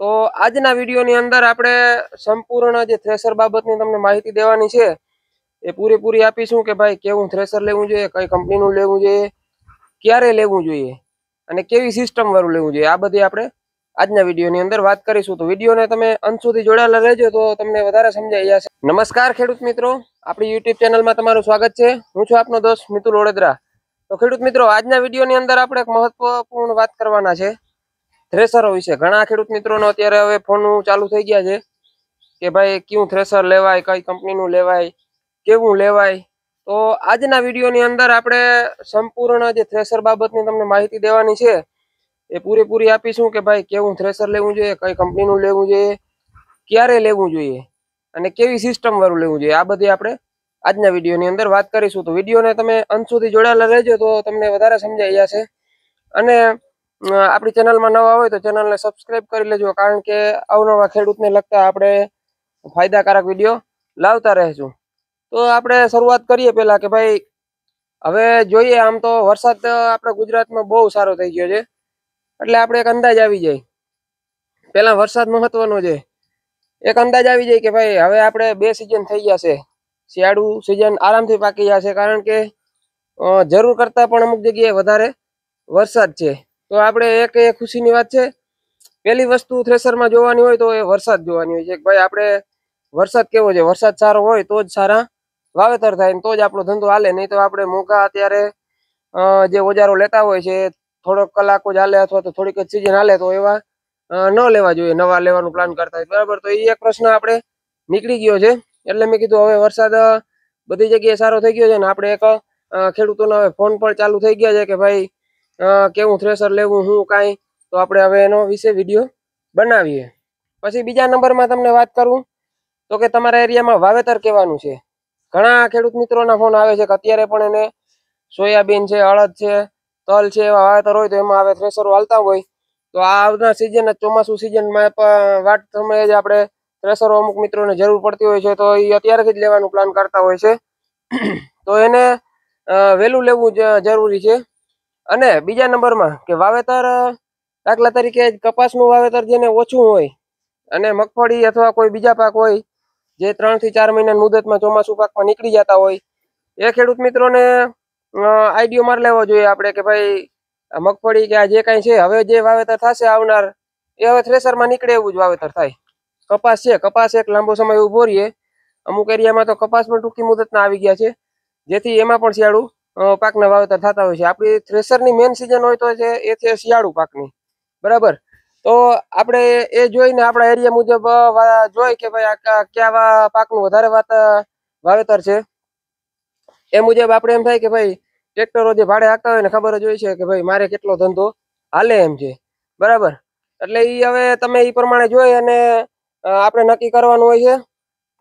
તો આજના વિડીયોની અંદર આપણે સંપૂર્ણ જે થ્રેસર બાબતની તમને માહિતી દેવાની છે એ પૂરેપૂરી આપીશું કે ભાઈ કેવું થ્રેસર લેવું જોઈએ કઈ કંપનીનું લેવું જોઈએ ક્યારે લેવું જોઈએ અને કેવી સિસ્ટમવાળું લેવું જોઈએ આ બધી આપણે આજના વિડીયોની અંદર વાત કરીશું તો વિડીયોને તમે અંત સુધી જોડાયેલા રહેજો તો તમને વધારે સમજાઈ જશે નમસ્કાર ખેડૂત મિત્રો આપણી યુટ્યુબ ચેનલમાં તમારું સ્વાગત છે હું છું આપનો દોસ્ત મિતુલ ઓડેદરા તો ખેડૂત મિત્રો આજના વિડીયોની અંદર આપણે એક મહત્વપૂર્ણ વાત કરવાના છે થ્રેસરો વિશે ઘણા ખેડૂત મિત્રોનો અત્યારે હવે ફોનનું ચાલુ થઈ ગયા છે કે ભાઈ કયું થ્રેસર લેવાય કઈ કંપનીનું લેવાય કેવું લેવાય તો આજના વિડીયોની અંદર આપણે સંપૂર્ણ જે થ્રેસર બાબતની તમને માહિતી દેવાની છે એ પૂરેપૂરી આપીશું કે ભાઈ કેવું થ્રેસર લેવું જોઈએ કઈ કંપનીનું લેવું જોઈએ ક્યારે લેવું જોઈએ અને કેવી સિસ્ટમવાળું લેવું જોઈએ આ બધી આપણે આજના વિડીયોની અંદર વાત કરીશું તો વિડીયોને તમે અંત સુધી જોડાયેલા રહેજો તો તમને વધારે સમજાઈ જશે અને આપણી ચેનલમાં નવા હોય તો ચેનલને સબસ્ક્રાઈબ કરી લેજો કારણ કે અવનવા ખેડૂતને લગતા આપણે ફાયદાકારક વિડીયો લાવતા રહેશું તો આપણે શરૂઆત કરીએ પહેલાં કે ભાઈ હવે જોઈએ આમ તો વરસાદ આપણા ગુજરાતમાં બહુ સારો થઈ ગયો છે એટલે આપણે એક અંદાજ આવી જાય પહેલાં વરસાદ મહત્વનો છે એક અંદાજ આવી જાય કે ભાઈ હવે આપણે બે સિઝન થઈ ગયા છે શિયાળુ સિઝન આરામથી પાકી ગયા છે કારણ કે જરૂર કરતાં પણ અમુક જગ્યાએ વધારે વરસાદ છે તો આપણે એક એ ખુશીની વાત છે પહેલી વસ્તુ થ્રેસરમાં જોવાની હોય તો એ વરસાદ જોવાની હોય છે ભાઈ આપણે વરસાદ કેવો છે વરસાદ સારો હોય તો જ સારા વાવેતર થાય ને તો જ આપણો ધંધો હાલે નહીં તો આપણે મોંઘા અત્યારે જે ઓજારો લેતા હોય છે થોડોક કલાકો જ હાલે અથવા તો થોડીક જ સિઝન હાલે તો એવા ન લેવા જોઈએ નવા લેવાનું પ્લાન કરતા હોય બરાબર તો એ એક પ્રશ્ન આપણે નીકળી ગયો છે એટલે મેં કીધું હવે વરસાદ બધી જગ્યાએ સારો થઈ ગયો છે ને આપણે એક ખેડૂતોનો હવે ફોન પણ ચાલુ થઈ ગયા છે કે ભાઈ કેવું થ્રેસર લેવું હું કાંઈ તો આપણે હવે એનો વિશે વિડીયો બનાવીએ પછી બીજા નંબરમાં તમને વાત કરું તો કે તમારા એરિયામાં વાવેતર કહેવાનું છે ઘણા ખેડૂત મિત્રોના ફોન આવે છે કે અત્યારે પણ એને સોયાબીન છે અળદ છે તલ છે એવા વાવેતર હોય તો એમાં હવે થ્રેસરો હાલતા હોય તો આવના સિઝન ચોમાસું સિઝનમાં વાત સમયે જ આપણે થ્રેસરો અમુક મિત્રોને જરૂર પડતી હોય છે તો એ અત્યારેથી જ લેવાનું પ્લાન કરતા હોય છે તો એને વહેલું લેવું જરૂરી છે અને બીજા નંબરમાં કે વાવેતર દાખલા તરીકે કપાસનું વાવેતર જેને ઓછું હોય અને મગફળી અથવા કોઈ બીજા પાક હોય જે ત્રણથી ચાર મહિનાની મુદતમાં ચોમાસું પાકમાં નીકળી જતા હોય એ ખેડૂત મિત્રોને આઈડિયો માર લેવો જોઈએ આપણે કે ભાઈ મગફળી કે આ જે કાંઈ છે હવે જે વાવેતર થશે આવનાર એ હવે થ્રેસરમાં નીકળે એવું જ વાવેતર થાય કપાસ છે કપાસ એક લાંબો સમય ઉભો રહીએ અમુક એરિયામાં તો કપાસ પણ ટૂંકી મુદતના આવી ગયા છે જેથી એમાં પણ શિયાળું પાકના વાવેતર થતા હોય છે આપણી થ્રેસરની મેન સિઝન હોય તો છે એ છે શિયાળુ પાકની બરાબર તો આપણે એ જોઈને આપણા એરિયા મુજબ જોઈ કે ભાઈ કયા પાકનું વધારે વાવેતર છે એ મુજબ આપણે એમ થાય કે ભાઈ ટ્રેક્ટરો જે ભાડે હાકતા હોય ને ખબર જ હોય છે કે ભાઈ મારે કેટલો ધંધો હાલે એમ છે બરાબર એટલે એ હવે તમે એ પ્રમાણે જોઈ અને આપણે નક્કી કરવાનું હોય છે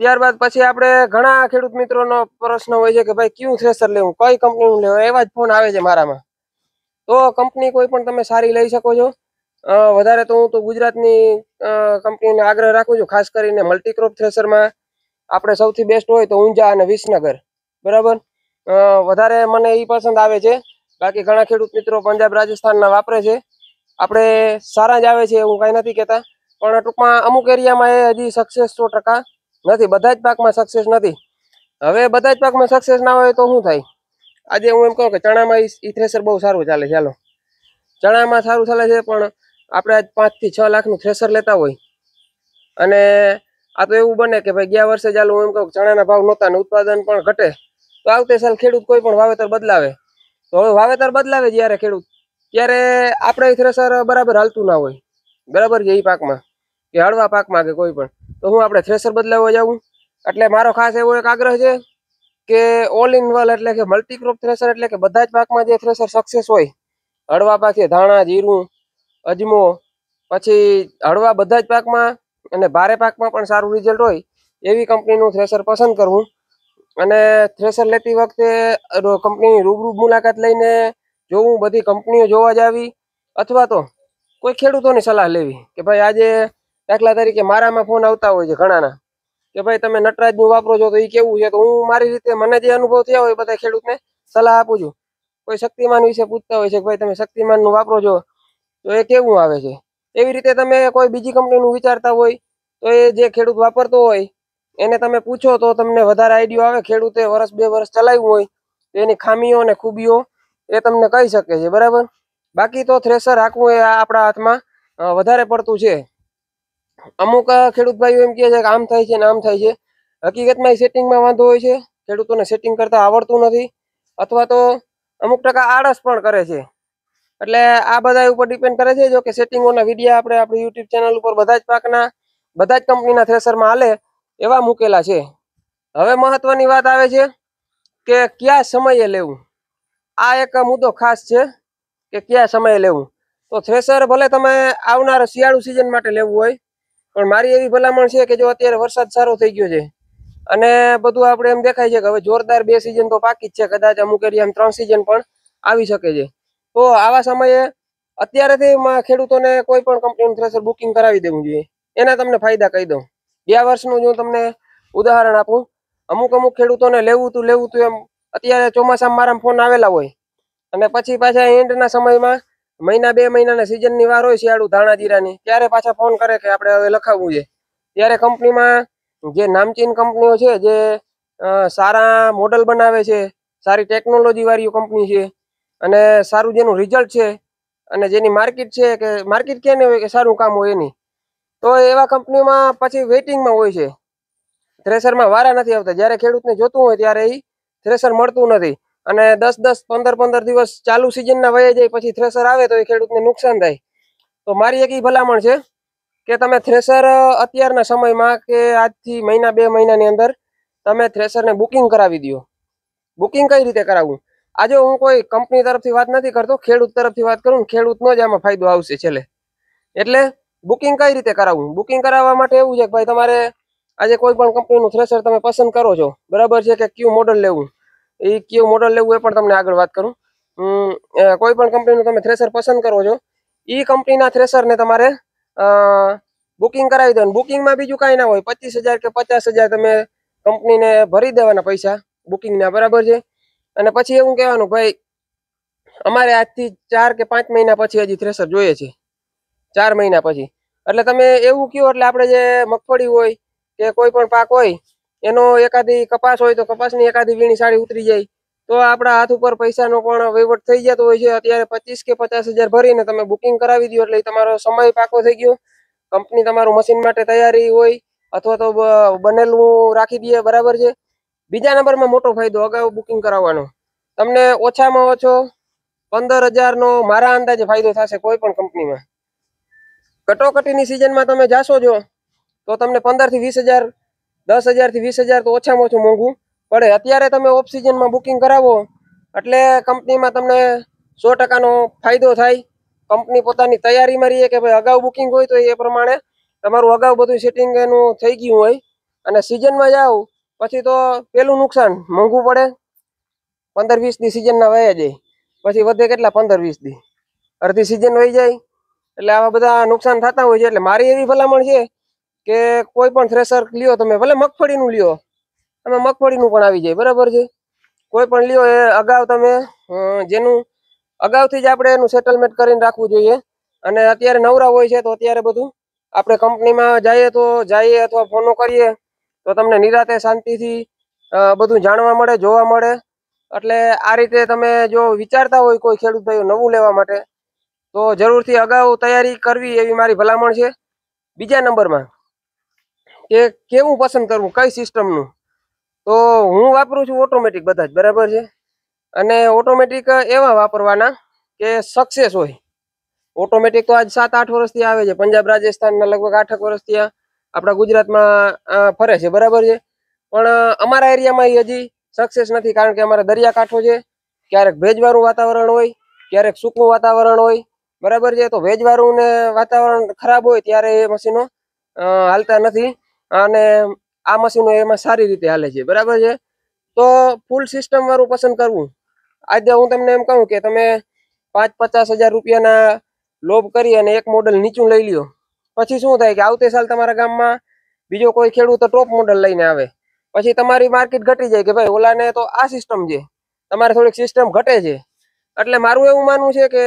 ત્યારબાદ પછી આપણે ઘણા ખેડૂત મિત્રોનો પ્રશ્ન હોય છે કે ભાઈ કયું થ્રેસર લેવું કઈ કંપની નું લેવું એવા જ ફોન આવે છે મારામાં તો કંપની કોઈ પણ તમે સારી લઈ શકો છો વધારે તો હું તો ગુજરાતની કંપનીને આગ્રહ રાખું છું ખાસ કરીને મલ્ટીક્રોપ થ્રેસરમાં આપણે સૌથી બેસ્ટ હોય તો ઊંઝા અને વિસનગર બરાબર વધારે મને એ પસંદ આવે છે બાકી ઘણા ખેડૂત મિત્રો પંજાબ રાજસ્થાનના વાપરે છે આપણે સારા જ આવે છે હું કાંઈ નથી કહેતા પણ ટૂંકમાં અમુક એરિયામાં એ હજી સક્સેસ સો ટકા નથી બધા જ પાકમાં સક્સેસ નથી હવે બધા જ પાકમાં સક્સેસ ના હોય તો શું થાય આજે હું એમ કહું કે ચણામાં ઈ થ્રેસર બહુ સારું ચાલે ચાલો ચણામાં સારું ચાલે છે પણ આપણે આજ પાંચથી છ લાખનું થ્રેસર લેતા હોય અને આ તો એવું બને કે ભાઈ ગયા વર્ષે ચાલુ હું એમ કહું ચણાના ભાવ નહોતા ને ઉત્પાદન પણ ઘટે તો આવતે સાલ ખેડૂત કોઈ પણ વાવેતર બદલાવે તો હવે વાવેતર બદલાવે જ્યારે ખેડૂત ત્યારે આપણે થ્રેસર બરાબર હાલતું ના હોય બરાબર છે એ પાકમાં કે હળવા પાકમાં કે કોઈ પણ તો હું આપણે થ્રેશર બદલાવવા જાઉં એટલે મારો ખાસ એવો એક આગ્રહ છે કે ઓલ ઇન વલ એટલે કે મલ્ટીક્રોપ થ્રેશર એટલે કે બધા જ પાકમાં જે થ્રેશર સક્સેસ હોય હળવા પાકે ધાણા જીરું અજમો પછી હળવા બધા જ પાકમાં અને ભારે પાકમાં પણ સારું રિઝલ્ટ હોય એવી કંપનીનું થ્રેશર પસંદ કરવું અને થ્રેશર લેતી વખતે કંપનીની રૂબરૂ મુલાકાત લઈને જોવું બધી કંપનીઓ જોવા જ આવી અથવા તો કોઈ ખેડૂતોની સલાહ લેવી કે ભાઈ આજે દાખલા તરીકે મારામાં ફોન આવતા હોય છે ઘણાના કે ભાઈ તમે નટરાજનું વાપરો છો તો એ કેવું છે તો હું મારી રીતે મને જે અનુભવ થયા હોય બધા ખેડૂતને સલાહ આપું છું કોઈ શક્તિમાન વિશે પૂછતા હોય છે કે ભાઈ તમે શક્તિમાનનું વાપરો છો તો એ કેવું આવે છે એવી રીતે તમે કોઈ બીજી કંપનીનું વિચારતા હોય તો એ જે ખેડૂત વાપરતો હોય એને તમે પૂછો તો તમને વધારે આઈડિયો આવે ખેડૂતે વર્ષ બે વર્ષ ચલાવ્યું હોય તો એની ખામીઓ અને ખૂબીઓ એ તમને કહી શકે છે બરાબર બાકી તો થ્રેસર રાખવું એ આપણા હાથમાં વધારે પડતું છે અમુક ખેડૂત ભાઈઓ એમ કહે છે કે આમ થાય છે ને આમ થાય છે હકીકતમાં એ સેટિંગમાં વાંધો હોય છે ખેડૂતોને સેટિંગ કરતા આવડતું નથી અથવા તો અમુક ટકા આળસ પણ કરે છે એટલે આ બધા ઉપર ડિપેન્ડ કરે છે જો કે સેટિંગોના વિડીયા આપણે આપણી યુટ્યુબ ચેનલ ઉપર બધા જ પાકના બધા જ કંપનીના થ્રેસરમાં હાલે એવા મૂકેલા છે હવે મહત્વની વાત આવે છે કે કયા સમયે લેવું આ એક મુદ્દો ખાસ છે કે કયા સમયે લેવું તો થ્રેસર ભલે તમે આવનાર શિયાળુ સિઝન માટે લેવું હોય પણ મારી એવી ભલામણ છે કે જો અત્યારે વરસાદ સારો થઈ ગયો છે અને બધું આપણે એમ દેખાય છે કે હવે જોરદાર બે સિઝન તો પાકી જ છે કદાચ અમુક એરિયામાં ત્રણ સિઝન પણ આવી શકે છે તો આવા સમયે અત્યારેથી ખેડૂતોને કોઈ પણ કંપનીનું થ્રેસર બુકિંગ કરાવી દેવું જોઈએ એના તમને ફાયદા કહી દઉં ગયા વર્ષનું હું તમને ઉદાહરણ આપું અમુક અમુક ખેડૂતોને લેવું તું લેવું તું એમ અત્યારે ચોમાસામાં મારા ફોન આવેલા હોય અને પછી પાછા એન્ડના સમયમાં મહિના બે મહિનાના સિઝનની વાર હોય શિયાળુ ધાણા જીરાની ત્યારે પાછા ફોન કરે કે આપણે હવે લખાવવું છે ત્યારે કંપનીમાં જે નામચીન કંપનીઓ છે જે સારા મોડલ બનાવે છે સારી ટેકનોલોજીવાળી કંપની છે અને સારું જેનું રિઝલ્ટ છે અને જેની માર્કેટ છે કે માર્કેટ ક્યાં હોય કે સારું કામ હોય એની તો એવા કંપનીઓમાં પછી વેઇટિંગમાં હોય છે થ્રેસરમાં વારા નથી આવતા જ્યારે ખેડૂતને જોતું હોય ત્યારે એ થ્રેસર મળતું નથી અને દસ દસ પંદર પંદર દિવસ ચાલુ સિઝનના વયા જાય પછી થ્રેસર આવે તો એ ખેડૂતને નુકસાન થાય તો મારી એક ભલામણ છે કે તમે થ્રેસર અત્યારના સમયમાં કે આજથી મહિના બે મહિનાની અંદર તમે થ્રેસરને બુકિંગ કરાવી દો બુકિંગ કઈ રીતે કરાવવું આજે હું કોઈ કંપની તરફથી વાત નથી કરતો ખેડૂત તરફથી વાત કરું ખેડૂતનો જ આમાં ફાયદો આવશે છેલ્લે એટલે બુકિંગ કઈ રીતે કરાવવું બુકિંગ કરાવવા માટે એવું છે કે ભાઈ તમારે આજે કોઈ પણ કંપનીનું થ્રેસર તમે પસંદ કરો છો બરાબર છે કે કયું મોડલ લેવું એ કયો મોડલ લેવું એ પણ તમને આગળ વાત કરું કોઈ પણ કંપનીનું તમે થ્રેસર પસંદ કરો છો એ કંપનીના થ્રેસરને તમારે બુકિંગ કરાવી દેવાનું બુકિંગમાં બીજું કાંઈ ના હોય પચીસ હજાર કે પચાસ હજાર તમે કંપનીને ભરી દેવાના પૈસા બુકિંગના બરાબર છે અને પછી એવું કહેવાનું ભાઈ અમારે આજથી ચાર કે પાંચ મહિના પછી હજી થ્રેસર જોઈએ છે ચાર મહિના પછી એટલે તમે એવું કહો એટલે આપણે જે મગફળી હોય કે કોઈ પણ પાક હોય એનો એકાદી કપાસ હોય તો કપાસની એકાદી વીણી સાડી ઉતરી જાય તો આપણા હાથ ઉપર પૈસાનો પણ વહીવટ થઈ જતો હોય છે અત્યારે પચીસ કે પચાસ હજાર ભરીને તમે બુકિંગ કરાવી દો એટલે તમારો સમય પાકો થઈ ગયો કંપની તમારું મશીન માટે તૈયારી હોય અથવા તો બનેલું રાખી દઈએ બરાબર છે બીજા નંબરમાં મોટો ફાયદો અગાઉ બુકિંગ કરાવવાનો તમને ઓછામાં ઓછો પંદર હજારનો મારા અંદાજે ફાયદો થશે કોઈ પણ કંપનીમાં કટોકટીની સિઝનમાં તમે જાશો જો તો તમને પંદરથી વીસ હજાર દસ હજારથી વીસ હજાર તો ઓછામાં ઓછું મોંઘું પડે અત્યારે તમે ઓફ સિઝનમાં બુકિંગ કરાવો એટલે કંપનીમાં તમને સો ટકાનો ફાયદો થાય કંપની પોતાની તૈયારીમાં રહીએ કે ભાઈ અગાઉ બુકિંગ હોય તો એ પ્રમાણે તમારું અગાઉ બધું સેટિંગ એનું થઈ ગયું હોય અને સિઝનમાં જાઓ પછી તો પેલું નુકસાન મોંઘું પડે પંદર વીસ દી સિઝનના વયા જાય પછી વધે કેટલા પંદર વીસ દી અડધી સિઝન વહી જાય એટલે આવા બધા નુકસાન થતા હોય છે એટલે મારી એવી ભલામણ છે કે કોઈ પણ થ્રેસર લ્યો તમે ભલે મગફળીનું લ્યો એમાં મગફળીનું પણ આવી જાય બરાબર છે કોઈ પણ લ્યો એ અગાઉ તમે જેનું અગાઉથી જ આપણે એનું સેટલમેન્ટ કરીને રાખવું જોઈએ અને અત્યારે નવરા હોય છે તો અત્યારે બધું આપણે કંપનીમાં જઈએ તો જઈએ અથવા ફોનો કરીએ તો તમને નિરાતે શાંતિથી બધું જાણવા મળે જોવા મળે એટલે આ રીતે તમે જો વિચારતા હોય કોઈ ખેડૂત ભાઈઓ નવું લેવા માટે તો જરૂરથી અગાઉ તૈયારી કરવી એવી મારી ભલામણ છે બીજા નંબરમાં કે કેવું પસંદ કરવું કઈ સિસ્ટમનું તો હું વાપરું છું ઓટોમેટિક બધા જ બરાબર છે અને ઓટોમેટિક એવા વાપરવાના કે સક્સેસ હોય ઓટોમેટિક તો આજ સાત આઠ વર્ષથી આવે છે પંજાબ રાજસ્થાનના લગભગ આઠ વર્ષથી આપણા ગુજરાતમાં ફરે છે બરાબર છે પણ અમારા એરિયામાં હજી સક્સેસ નથી કારણ કે અમારે દરિયાકાંઠો છે ક્યારેક ભેજવાળું વાતાવરણ હોય ક્યારેક સૂકું વાતાવરણ હોય બરાબર છે તો ભેજવાળું ને વાતાવરણ ખરાબ હોય ત્યારે એ મશીનો હાલતા નથી અને આ મશીનો એમાં સારી રીતે હાલે છે બરાબર છે તો ફૂલ સિસ્ટમ વાળું પસંદ કરવું આજે હું તમને એમ કહું કે તમે પાંચ પચાસ હજાર રૂપિયાના લોભ કરી અને એક મોડલ નીચું લઈ લ્યો પછી શું થાય કે આવતી સાલ તમારા ગામમાં બીજો કોઈ ખેડૂત ટોપ મોડલ લઈને આવે પછી તમારી માર્કેટ ઘટી જાય કે ભાઈ ઓલાને તો આ સિસ્ટમ છે તમારે થોડીક સિસ્ટમ ઘટે છે એટલે મારું એવું માનવું છે કે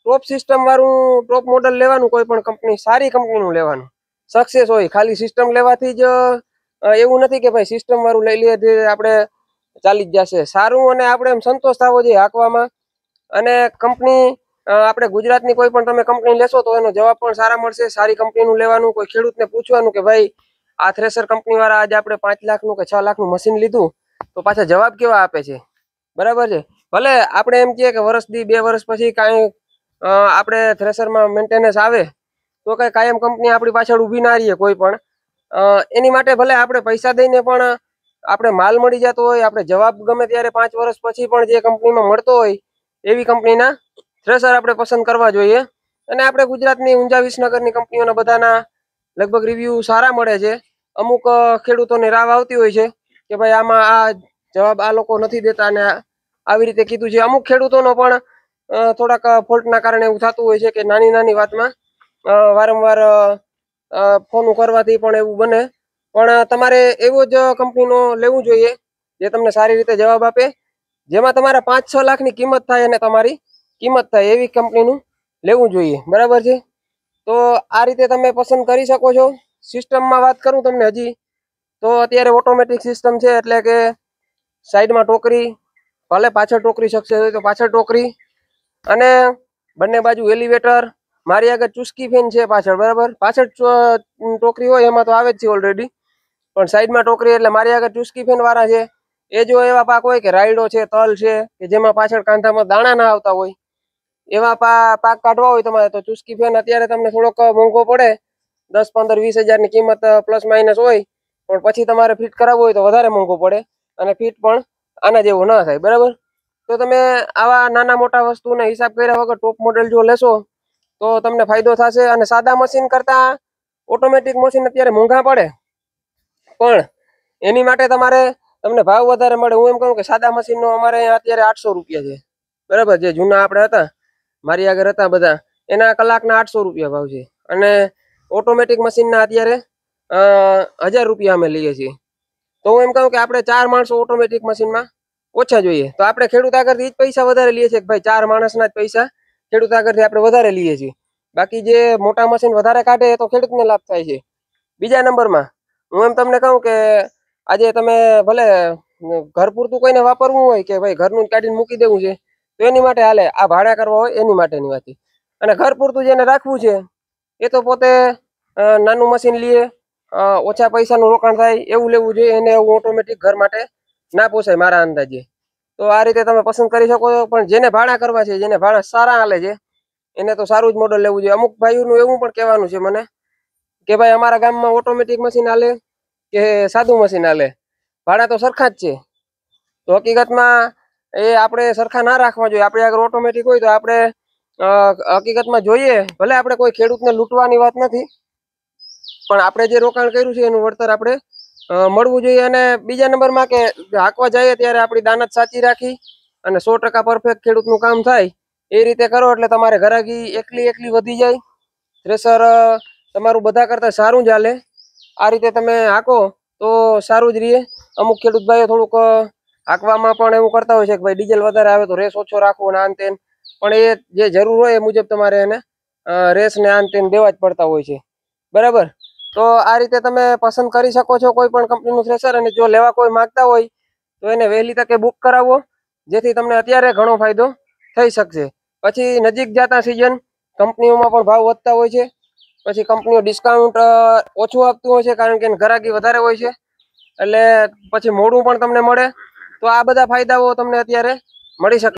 ટોપ સિસ્ટમ વાળું ટોપ મોડલ લેવાનું કોઈ પણ કંપની સારી કંપનીનું લેવાનું સક્સેસ હોય ખાલી સિસ્ટમ લેવાથી જ એવું નથી કે ભાઈ સિસ્ટમ વાળું લઈ લઈએ આપણે ચાલી જ જશે સારું અને આપણે એમ સંતોષ થવો જોઈએ હાંકવામાં અને કંપની આપણે ગુજરાતની કોઈ પણ તમે કંપની લેશો તો એનો જવાબ પણ સારા મળશે સારી કંપનીનું લેવાનું કોઈ ખેડૂતને પૂછવાનું કે ભાઈ આ થ્રેસર કંપનીવાળા આજે આપણે પાંચ લાખનું કે છ લાખનું મશીન લીધું તો પાછા જવાબ કેવા આપે છે બરાબર છે ભલે આપણે એમ કહીએ કે વર્ષથી બે વર્ષ પછી કાંઈ આપણે થ્રેસરમાં મેન્ટેનન્સ આવે તો કઈ કાયમ કંપની આપણી પાછળ ઊભી ના રહીએ કોઈ પણ એની માટે ભલે આપણે પૈસા દઈને પણ આપણે માલ મળી જતો હોય આપણે જવાબ ગમે ત્યારે પાંચ વર્ષ પછી પણ જે કંપનીમાં મળતો હોય એવી કંપનીના થ્રેસર આપણે પસંદ કરવા જોઈએ અને આપણે ગુજરાતની ઊંઝા વિસનગરની કંપનીઓના બધાના લગભગ રિવ્યૂ સારા મળે છે અમુક ખેડૂતોને રાવ આવતી હોય છે કે ભાઈ આમાં આ જવાબ આ લોકો નથી દેતા અને આવી રીતે કીધું છે અમુક ખેડૂતોનો પણ થોડાક ફોલ્ટના કારણે એવું થતું હોય છે કે નાની નાની વાતમાં વારંવાર ફોન કરવાથી પણ એવું બને પણ તમારે એવો જ કંપનીનો લેવું જોઈએ જે તમને સારી રીતે જવાબ આપે જેમાં તમારે પાંચ છ લાખની કિંમત થાય અને તમારી કિંમત થાય એવી કંપનીનું લેવું જોઈએ બરાબર છે તો આ રીતે તમે પસંદ કરી શકો છો સિસ્ટમમાં વાત કરું તમને હજી તો અત્યારે ઓટોમેટિક સિસ્ટમ છે એટલે કે સાઈડમાં ટોકરી ભલે પાછળ ટોકરી શકશે તો પાછળ ટોકરી અને બંને બાજુ એલિવેટર મારી આગળ ચુસ્કી ફેન છે પાછળ બરાબર પાછળ ટોકરી હોય એમાં તો આવે જ છે ઓલરેડી પણ સાઈડમાં ટોકરી એટલે મારી આગળ ચુસ્કી ફેન વાળા છે એ જો એવા પાક હોય કે રાયડો છે તલ છે કે જેમાં પાછળ કાંધામાં દાણા ના આવતા હોય એવા પાક કાઢવા હોય તમારે તો ચુસ્કી ફેન અત્યારે તમને થોડોક મોંઘો પડે દસ પંદર વીસ હજારની કિંમત પ્લસ માઇનસ હોય પણ પછી તમારે ફિટ કરાવવું હોય તો વધારે મોંઘો પડે અને ફિટ પણ આના જેવું ના થાય બરાબર તો તમે આવા નાના મોટા વસ્તુને હિસાબ કર્યા વગર ટોપ મોડેલ જો લેશો તો તમને ફાયદો થશે અને સાદા મશીન કરતાં ઓટોમેટિક મશીન અત્યારે મોંઘા પડે પણ એની માટે તમારે તમને ભાવ વધારે મળે હું એમ કહું કે સાદા મશીનનો અમારે અત્યારે આઠસો રૂપિયા છે બરાબર જે જૂના આપણે હતા મારી આગળ હતા બધા એના કલાકના આઠસો રૂપિયા ભાવ છે અને ઓટોમેટિક મશીનના અત્યારે હજાર રૂપિયા અમે લઈએ છીએ તો હું એમ કહું કે આપણે ચાર માણસો ઓટોમેટિક મશીનમાં ઓછા જોઈએ તો આપણે ખેડૂત આગળથી જ પૈસા વધારે લઈએ છીએ કે ભાઈ ચાર માણસના જ પૈસા ખેડૂત આગળથી આપણે વધારે લઈએ છીએ બાકી જે મોટા મશીન વધારે કાઢે તો ખેડૂતને લાભ થાય છે બીજા નંબરમાં હું એમ તમને કહું કે આજે તમે ભલે ઘર પૂરતું કોઈને વાપરવું હોય કે ભાઈ ઘરનું કાઢીને મૂકી દેવું છે તો એની માટે હાલે આ ભાડા કરવા હોય એની માટેની વાત અને ઘર પૂરતું જેને રાખવું છે એ તો પોતે નાનું મશીન લઈએ ઓછા પૈસાનું રોકાણ થાય એવું લેવું જોઈએ એને એવું ઓટોમેટિક ઘર માટે ના પોસાય મારા અંદાજે તો આ રીતે તમે પસંદ કરી શકો છો પણ જેને ભાડા કરવા છે જેને ભાડા સારા હાલે છે એને તો સારું જ મોડલ લેવું જોઈએ અમુક ભાઈઓનું એવું પણ કહેવાનું છે મને કે ભાઈ અમારા ગામમાં ઓટોમેટિક મશીન હાલે કે સાદું મશીન હાલે ભાડા તો સરખા જ છે તો હકીકતમાં એ આપણે સરખા ના રાખવા જોઈએ આપણે આગળ ઓટોમેટિક હોય તો આપણે હકીકતમાં જોઈએ ભલે આપણે કોઈ ખેડૂતને લૂંટવાની વાત નથી પણ આપણે જે રોકાણ કર્યું છે એનું વળતર આપણે મળવું જોઈએ અને બીજા નંબરમાં કે હાંકવા જઈએ ત્યારે આપણી દાનત સાચી રાખી અને સો ટકા પરફેક્ટ ખેડૂતનું કામ થાય એ રીતે કરો એટલે તમારે ઘરાકી એકલી એકલી વધી જાય થ્રેસર તમારું બધા કરતાં સારું જ ચાલે આ રીતે તમે હાંકો તો સારું જ રહીએ અમુક ખેડૂત ભાઈઓ થોડુંક હાંકવામાં પણ એવું કરતા હોય છે કે ભાઈ ડીઝલ વધારે આવે તો રેસ ઓછો રાખવો ને આન તેન પણ એ જે જરૂર હોય એ મુજબ તમારે એને રેસને આન તેન દેવા જ પડતા હોય છે બરાબર તો આ રીતે તમે પસંદ કરી શકો છો કોઈ પણ કંપનીનું થ્રેસર અને જો લેવા કોઈ માગતા હોય તો એને વહેલી તકે બુક કરાવો જેથી તમને અત્યારે ઘણો ફાયદો થઈ શકશે પછી નજીક જતા સિઝન કંપનીઓમાં પણ ભાવ વધતા હોય છે પછી કંપનીઓ ડિસ્કાઉન્ટ ઓછું આપતું હોય છે કારણ કે ગ્રાહકી વધારે હોય છે એટલે પછી મોડું પણ તમને મળે તો આ બધા ફાયદાઓ તમને અત્યારે મળી શકે